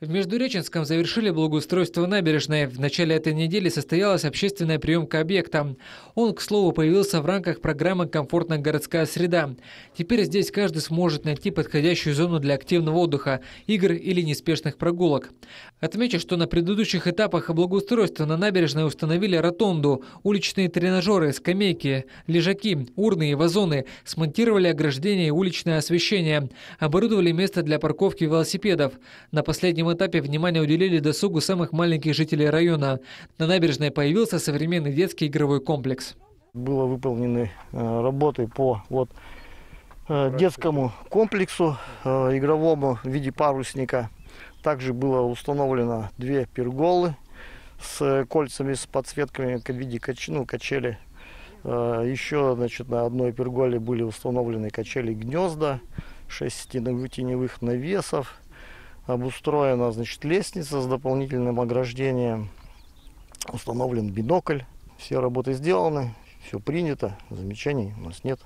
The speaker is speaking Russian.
В Междуреченском завершили благоустройство набережной. В начале этой недели состоялась общественная приемка объекта. Он, к слову, появился в рамках программы «Комфортная городская среда». Теперь здесь каждый сможет найти подходящую зону для активного отдыха, игр или неспешных прогулок. Отмечу, что на предыдущих этапах благоустройства на набережной установили ротонду, уличные тренажеры, скамейки, лежаки, урны и вазоны, смонтировали ограждение и уличное освещение, оборудовали место для парковки велосипедов. На последнем начальном этапе внимание уделили досугу самых маленьких жителей района. На набережной появился современный детский игровой комплекс. Было выполнены э, работы по вот, э, детскому комплексу э, игровому в виде парусника. Также было установлено две перголы с кольцами, с подсветками в виде кач, ну, качели. Еще значит, на одной перголе были установлены качели гнезда, шесть теневых навесов, обустроена значит, лестница с дополнительным ограждением, установлен бинокль. Все работы сделаны, все принято, замечаний у нас нет.